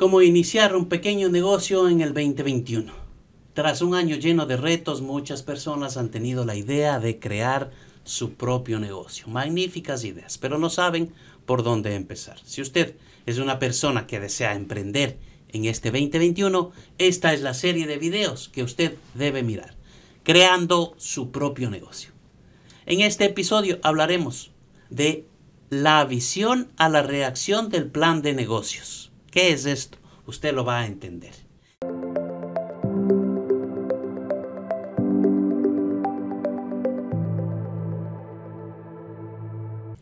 cómo iniciar un pequeño negocio en el 2021. Tras un año lleno de retos, muchas personas han tenido la idea de crear su propio negocio. Magníficas ideas, pero no saben por dónde empezar. Si usted es una persona que desea emprender en este 2021, esta es la serie de videos que usted debe mirar, creando su propio negocio. En este episodio hablaremos de la visión a la reacción del plan de negocios ¿Qué es esto? Usted lo va a entender.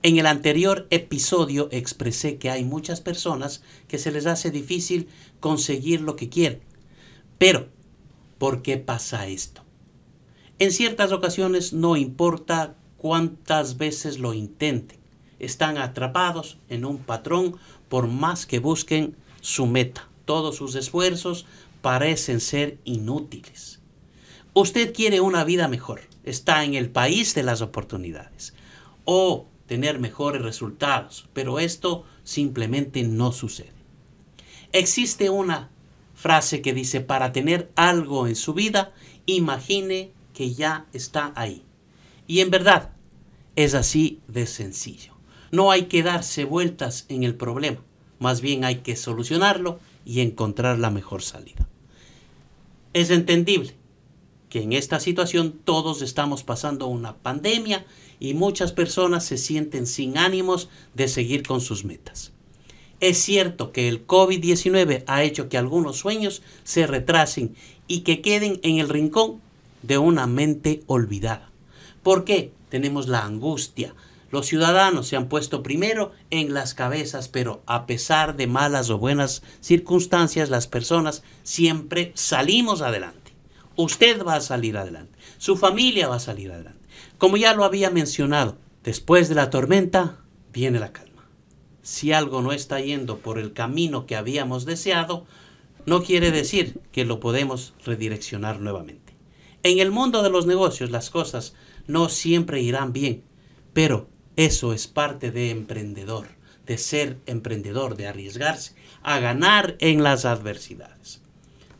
En el anterior episodio expresé que hay muchas personas que se les hace difícil conseguir lo que quieren. Pero, ¿por qué pasa esto? En ciertas ocasiones no importa cuántas veces lo intente están atrapados en un patrón por más que busquen su meta. Todos sus esfuerzos parecen ser inútiles. Usted quiere una vida mejor, está en el país de las oportunidades o tener mejores resultados, pero esto simplemente no sucede. Existe una frase que dice, para tener algo en su vida, imagine que ya está ahí. Y en verdad, es así de sencillo. No hay que darse vueltas en el problema, más bien hay que solucionarlo y encontrar la mejor salida. Es entendible que en esta situación todos estamos pasando una pandemia y muchas personas se sienten sin ánimos de seguir con sus metas. Es cierto que el COVID-19 ha hecho que algunos sueños se retrasen y que queden en el rincón de una mente olvidada. ¿Por qué? Tenemos la angustia, los ciudadanos se han puesto primero en las cabezas, pero a pesar de malas o buenas circunstancias, las personas siempre salimos adelante. Usted va a salir adelante, su familia va a salir adelante. Como ya lo había mencionado, después de la tormenta viene la calma. Si algo no está yendo por el camino que habíamos deseado, no quiere decir que lo podemos redireccionar nuevamente. En el mundo de los negocios las cosas no siempre irán bien, pero eso es parte de emprendedor, de ser emprendedor, de arriesgarse a ganar en las adversidades.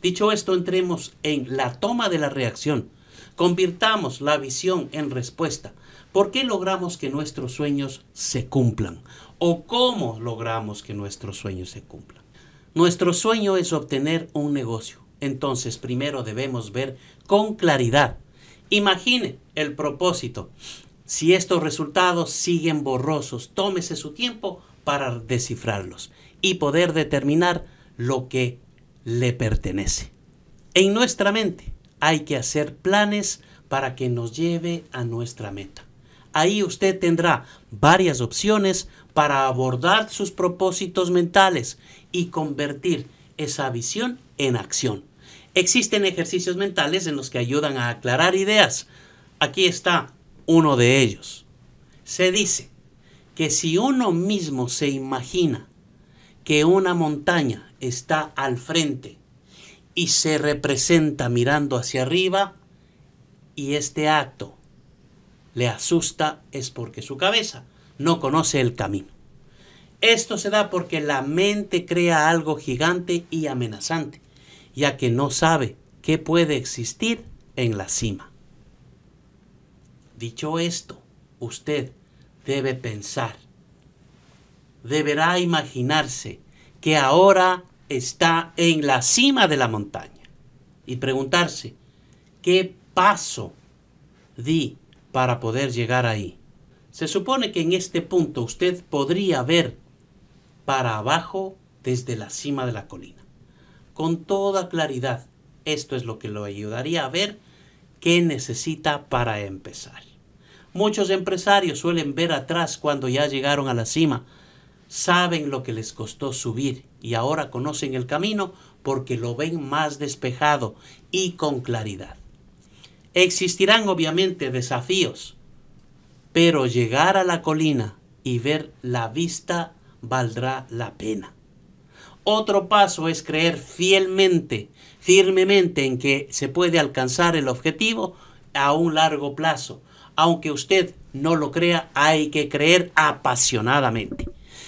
Dicho esto, entremos en la toma de la reacción. Convirtamos la visión en respuesta. ¿Por qué logramos que nuestros sueños se cumplan? ¿O cómo logramos que nuestros sueños se cumplan? Nuestro sueño es obtener un negocio. Entonces primero debemos ver con claridad. Imagine el propósito si estos resultados siguen borrosos, tómese su tiempo para descifrarlos y poder determinar lo que le pertenece. En nuestra mente hay que hacer planes para que nos lleve a nuestra meta. Ahí usted tendrá varias opciones para abordar sus propósitos mentales y convertir esa visión en acción. Existen ejercicios mentales en los que ayudan a aclarar ideas. Aquí está uno de ellos. Se dice que si uno mismo se imagina que una montaña está al frente y se representa mirando hacia arriba y este acto le asusta es porque su cabeza no conoce el camino. Esto se da porque la mente crea algo gigante y amenazante, ya que no sabe qué puede existir en la cima. Dicho esto, usted debe pensar, deberá imaginarse que ahora está en la cima de la montaña y preguntarse, ¿qué paso di para poder llegar ahí? Se supone que en este punto usted podría ver para abajo desde la cima de la colina. Con toda claridad, esto es lo que lo ayudaría a ver qué necesita para empezar. Muchos empresarios suelen ver atrás cuando ya llegaron a la cima. Saben lo que les costó subir y ahora conocen el camino porque lo ven más despejado y con claridad. Existirán obviamente desafíos, pero llegar a la colina y ver la vista valdrá la pena. Otro paso es creer fielmente, firmemente en que se puede alcanzar el objetivo a un largo plazo aunque usted no lo crea, hay que creer apasionadamente.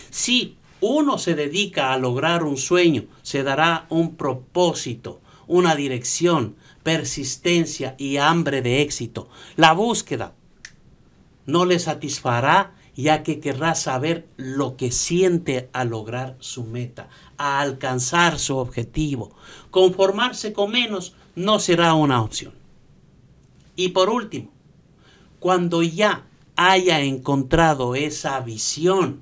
Si uno se dedica a lograr un sueño, se dará un propósito, una dirección, persistencia y hambre de éxito. La búsqueda no le satisfará ya que querrá saber lo que siente al lograr su meta, a alcanzar su objetivo. Conformarse con menos no será una opción. Y por último, cuando ya haya encontrado esa visión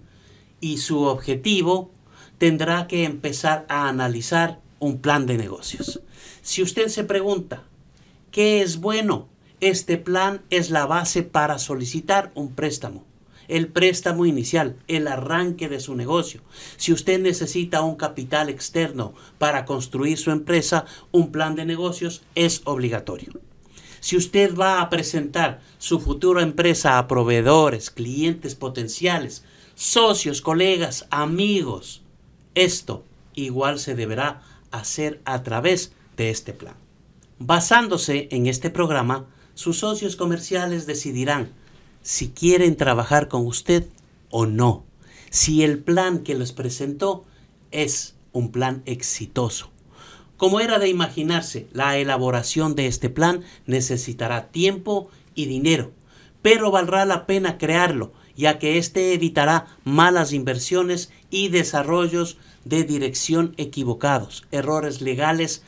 y su objetivo, tendrá que empezar a analizar un plan de negocios. Si usted se pregunta, ¿qué es bueno? Este plan es la base para solicitar un préstamo, el préstamo inicial, el arranque de su negocio. Si usted necesita un capital externo para construir su empresa, un plan de negocios es obligatorio. Si usted va a presentar su futura empresa a proveedores, clientes potenciales, socios, colegas, amigos, esto igual se deberá hacer a través de este plan. Basándose en este programa, sus socios comerciales decidirán si quieren trabajar con usted o no, si el plan que les presentó es un plan exitoso. Como era de imaginarse, la elaboración de este plan necesitará tiempo y dinero, pero valdrá la pena crearlo, ya que éste evitará malas inversiones y desarrollos de dirección equivocados, errores legales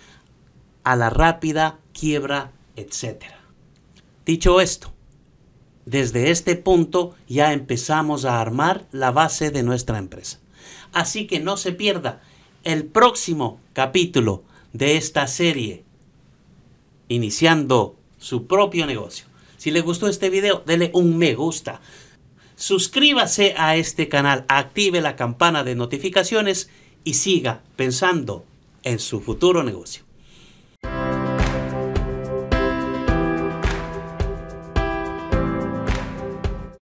a la rápida quiebra, etc. Dicho esto, desde este punto ya empezamos a armar la base de nuestra empresa. Así que no se pierda el próximo capítulo de esta serie, iniciando su propio negocio. Si le gustó este video, dele un me gusta. Suscríbase a este canal, active la campana de notificaciones y siga pensando en su futuro negocio.